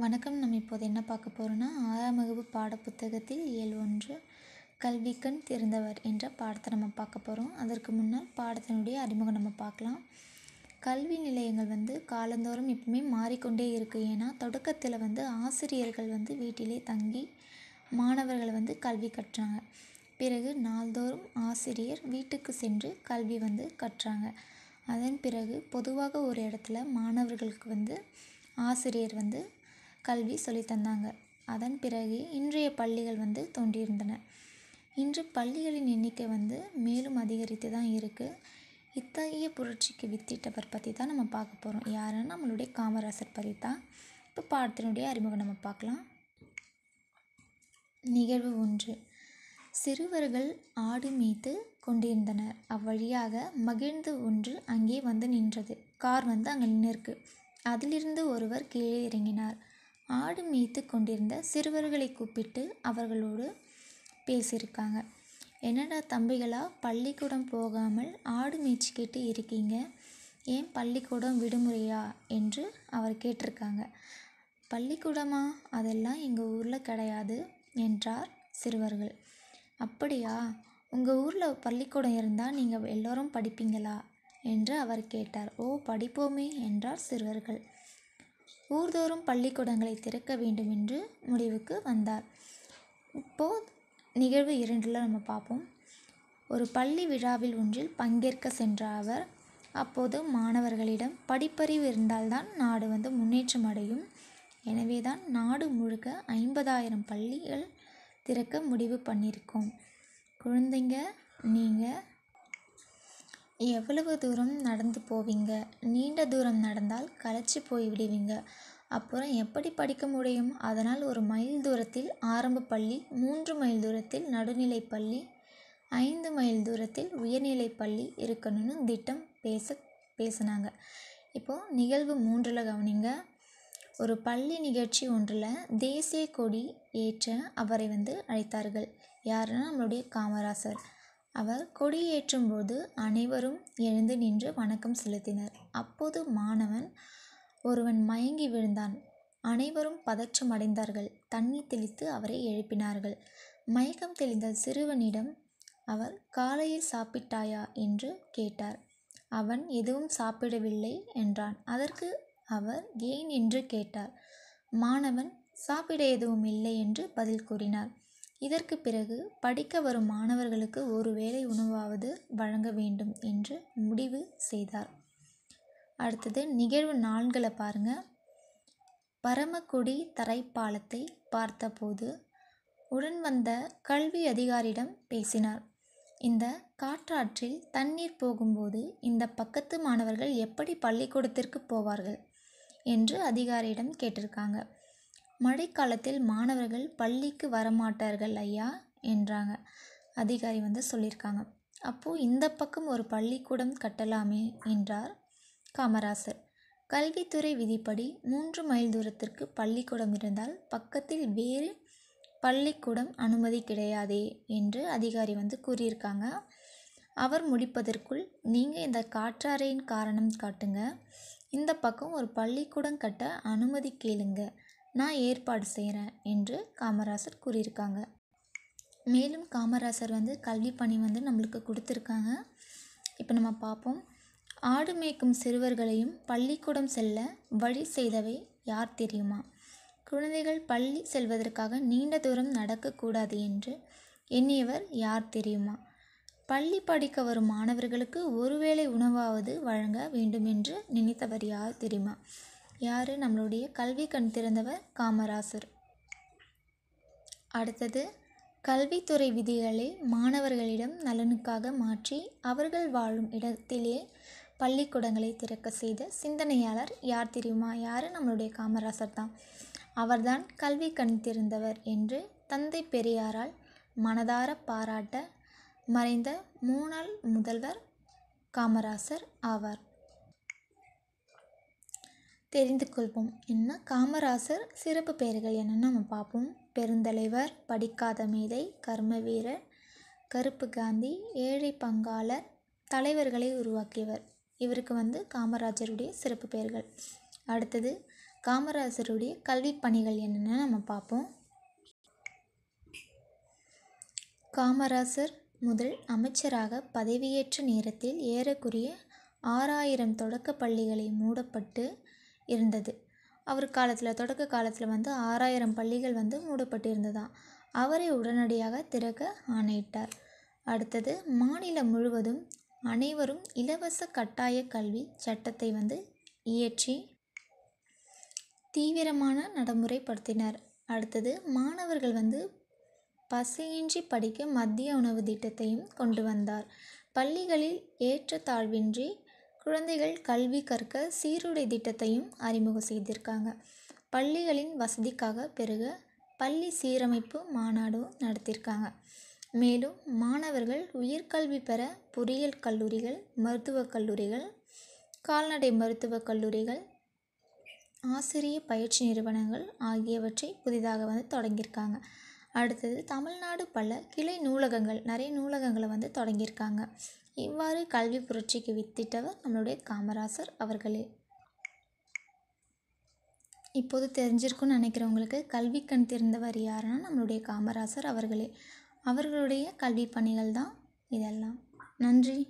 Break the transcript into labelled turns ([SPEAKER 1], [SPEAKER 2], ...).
[SPEAKER 1] வணக்கம் நம்ம இப்போது என்ன பார்க்க போகிறோன்னா ஆறாம் வகுப்பு பாடப்புத்தகத்தில் இயல் ஒன்று கல்விக்கண் திறந்தவர் என்ற பாடத்தை நம்ம பார்க்க போகிறோம் அதற்கு முன்னால் பாடத்தினுடைய அறிமுகம் நம்ம பார்க்கலாம் கல்வி நிலையங்கள் வந்து காலந்தோறும் எப்பவுமே மாறிக்கொண்டே இருக்குது ஏன்னா தொடக்கத்தில் வந்து ஆசிரியர்கள் வந்து வீட்டிலே தங்கி மாணவர்களை வந்து கல்வி கற்றாங்க பிறகு நாள்தோறும் ஆசிரியர் வீட்டுக்கு சென்று கல்வி வந்து கற்றாங்க அதன் பிறகு பொதுவாக ஒரு இடத்துல மாணவர்களுக்கு வந்து ஆசிரியர் வந்து கல்வி சொல்லித்தந்தாங்க அதன் பிறகு இன்றைய பள்ளிகள் வந்து தோன்றியிருந்தன இன்று பள்ளிகளின் எண்ணிக்கை வந்து மேலும் அதிகரித்து தான் இருக்குது இத்தகைய புரட்சிக்கு வித்திட்டவர் பற்றி தான் நம்ம பார்க்க போகிறோம் யாருன்னா நம்மளுடைய காமராசர் பற்றி தான் இப்போ பாடத்தினுடைய அறிமுகம் நம்ம பார்க்கலாம் நிகழ்வு ஒன்று சிறுவர்கள் ஆடு மீத்து கொண்டிருந்தனர் அவ்வழியாக மகிழ்ந்து ஒன்று அங்கே வந்து நின்றது கார் வந்து அங்கே நின்று இருக்கு அதிலிருந்து ஒருவர் கீழே இறங்கினார் ஆடு மேய்த்து கொண்டிருந்த சிறுவர்களை கூப்பிட்டு அவர்களோடு பேசியிருக்காங்க என்னடா தம்பிகளா பள்ளிக்கூடம் போகாமல் ஆடு மேய்ச்சிக்கிட்டு இருக்கீங்க ஏன் பள்ளிக்கூடம் விடுமுறையா என்று அவர் கேட்டிருக்காங்க பள்ளிக்கூடமா அதெல்லாம் எங்கள் ஊரில் கிடையாது என்றார் சிறுவர்கள் அப்படியா உங்கள் ஊரில் பள்ளிக்கூடம் இருந்தால் நீங்கள் எல்லோரும் படிப்பீங்களா என்று அவர் கேட்டார் ஓ படிப்போமே என்றார் சிறுவர்கள் ஊர்தோறும் பள்ளிக்கூடங்களை திறக்க வேண்டும் என்று முடிவுக்கு வந்தார் இப்போது நிகழ்வு இரண்டில் நம்ம பார்ப்போம் ஒரு பள்ளி விழாவில் ஒன்றில் பங்கேற்க சென்ற அவர் அப்போது மாணவர்களிடம் படிப்பறிவு இருந்தால்தான் நாடு வந்து முன்னேற்றம் அடையும் எனவே தான் நாடு முழுக்க ஐம்பதாயிரம் பள்ளிகள் திறக்க முடிவு பண்ணியிருக்கோம் குழந்தைங்க நீங்கள் எவ்வளவு தூரம் நடந்து போவீங்க நீண்ட தூரம் நடந்தால் களைச்சி போய் விடுவீங்க அப்புறம் எப்படி படிக்க முடியும் அதனால் ஒரு மைல் தூரத்தில் ஆரம்ப பள்ளி மூன்று மைல் தூரத்தில் நடுநிலை பள்ளி ஐந்து மைல் தூரத்தில் உயர்நிலை பள்ளி இருக்கணும்னு திட்டம் பேச பேசினாங்க இப்போது நிகழ்வு மூன்றில் கவனிங்க ஒரு பள்ளி நிகழ்ச்சி ஒன்றில் தேசிய கொடி ஏற்ற அவரை வந்து அழைத்தார்கள் யாருன்னா நம்மளுடைய காமராசர் அவர் கொடியேற்றும்போது அனைவரும் எழுந்து நின்று வணக்கம் செலுத்தினர் அப்போது மாணவன் ஒருவன் மயங்கி விழுந்தான் அனைவரும் பதற்றமடைந்தார்கள் தண்ணி தெளித்து அவரை எழுப்பினார்கள் மயக்கம் தெளிந்த சிறுவனிடம் அவர் காலையில் சாப்பிட்டாயா என்று கேட்டார் அவன் எதுவும் சாப்பிடவில்லை என்றான் அதற்கு அவர் ஏன் என்று கேட்டார் மாணவன் சாப்பிட எதுவும் இல்லை என்று பதில் கூறினார் இதற்கு பிறகு படிக்க வரும் மாணவர்களுக்கு ஒரு வேளை உணவாவது வழங்க வேண்டும் என்று முடிவு செய்தார் அடுத்தது நிகழ்வு நான்களை பாருங்கள் பரமக்குடி தரைப்பாலத்தை பார்த்தபோது உடன் வந்த கல்வி அதிகாரியிடம் பேசினார் இந்த காற்றாற்றில் தண்ணீர் போகும்போது இந்த பக்கத்து மாணவர்கள் எப்படி பள்ளிக்கூடத்திற்கு போவார்கள் என்று அதிகாரியிடம் கேட்டிருக்காங்க மழைக்காலத்தில் மாணவர்கள் பள்ளிக்கு வரமாட்டார்கள் ஐயா என்றாங்க அதிகாரி வந்து சொல்லியிருக்காங்க அப்போது இந்த பக்கம் ஒரு பள்ளிக்கூடம் கட்டலாமே என்றார் காமராசர் கல்வித்துறை விதிப்படி மூன்று மைல் தூரத்திற்கு பள்ளிக்கூடம் இருந்தால் பக்கத்தில் வேறு பள்ளிக்கூடம் அனுமதி கிடையாதே என்று அதிகாரி வந்து கூறியிருக்காங்க அவர் முடிப்பதற்குள் நீங்கள் இந்த காற்றாறையின் காரணம் காட்டுங்க இந்த பக்கம் ஒரு பள்ளிக்கூடம் கட்ட அனுமதி கேளுங்க நான் ஏற்பாடு செய்கிறேன் என்று காமராசர் கூறியிருக்காங்க மேலும் காமராசர் வந்து கல்வி பணி வந்து நம்மளுக்கு கொடுத்துருக்காங்க இப்போ நம்ம பார்ப்போம் ஆடு மேய்க்கும் சிறுவர்களையும் பள்ளிக்கூடம் செல்ல வழி செய்தவை யார் தெரியுமா குழந்தைகள் பள்ளி செல்வதற்காக நீண்ட தூரம் நடக்கக்கூடாது என்று எண்ணியவர் யார் தெரியுமா பள்ளி படிக்க வரும் மாணவர்களுக்கு ஒருவேளை உணவாவது வழங்க வேண்டும் என்று நினைத்தவர் யார் தெரியுமா யார் நம்மளுடைய கல்வி கண் திறந்தவர் காமராசர் அடுத்தது கல்வித்துறை விதிகளை மாணவர்களிடம் நலனுக்காக மாற்றி அவர்கள் வாழும் இடத்திலே பள்ளிக்கூடங்களை திறக்க செய்த சிந்தனையாளர் யார் தெரியுமா யார் நம்மளுடைய காமராசர் தான் அவர்தான் கல்வி கண் திறந்தவர் என்று தந்தை பெரியாரால் மனதார பாராட்ட மறைந்த மூணாள் முதல்வர் காமராசர் ஆவார் தெரிந்து கொள்வோம் என்ன காமராசர் சிறப்பு பெயர்கள் என்னென்னு நம்ம பார்ப்போம் பெருந்தலைவர் படிக்காத மேதை வீரர் கருப்பு காந்தி ஏழை பங்காளர் தலைவர்களை உருவாக்கியவர் இவருக்கு வந்து காமராஜருடைய சிறப்பு பெயர்கள் அடுத்தது காமராசருடைய கல்வி பணிகள் என்னென்னு நம்ம பார்ப்போம் காமராசர் முதல் அமைச்சராக பதவியேற்ற நேரத்தில் ஏறக்குரிய ஆறாயிரம் தொடக்க பள்ளிகளை மூடப்பட்டு இருந்தது அவர் காலத்தில் தொடக்க காலத்தில் வந்து ஆறாயிரம் பள்ளிகள் வந்து மூடப்பட்டிருந்ததாம் அவரை உடனடியாக திறக்க ஆணையிட்டார் அடுத்தது மாநிலம் முழுவதும் அனைவரும் இலவச கட்டாய கல்வி சட்டத்தை வந்து இயற்றி தீவிரமான நடைமுறைப்படுத்தினார் அடுத்தது மாணவர்கள் வந்து பசியின்றி படிக்க மத்திய உணவு திட்டத்தையும் கொண்டு வந்தார் பள்ளிகளில் ஏற்றத்தாழ்வின்றி குழந்தைகள் கல்வி கற்க சீருடை திட்டத்தையும் அறிமுகம் செய்திருக்காங்க பள்ளிகளின் வசதிக்காக பெருக பள்ளி சீரமைப்பு மாநாடும் நடத்தியிருக்காங்க மேலும் மாணவர்கள் உயர்கல்வி பெற பொறியியல் கல்லூரிகள் மருத்துவக் கல்லூரிகள் கால்நடை மருத்துவக் கல்லூரிகள் ஆசிரிய பயிற்சி நிறுவனங்கள் ஆகியவற்றை புதிதாக வந்து தொடங்கியிருக்காங்க அடுத்தது தமிழ்நாடு பல கிளை நூலகங்கள் நிறைய நூலகங்களை வந்து தொடங்கியிருக்காங்க இவ்வாறு கல்வி புரட்சிக்கு வித்திட்டவர் நம்மளுடைய காமராசர் அவர்களே இப்போது தெரிஞ்சிருக்கும்னு நினைக்கிறவங்களுக்கு கல்வி கண் திறந்தவர் யாருன்னா நம்மளுடைய காமராசர் அவர்களே அவர்களுடைய கல்வி பணிகள் தான் இதெல்லாம் நன்றி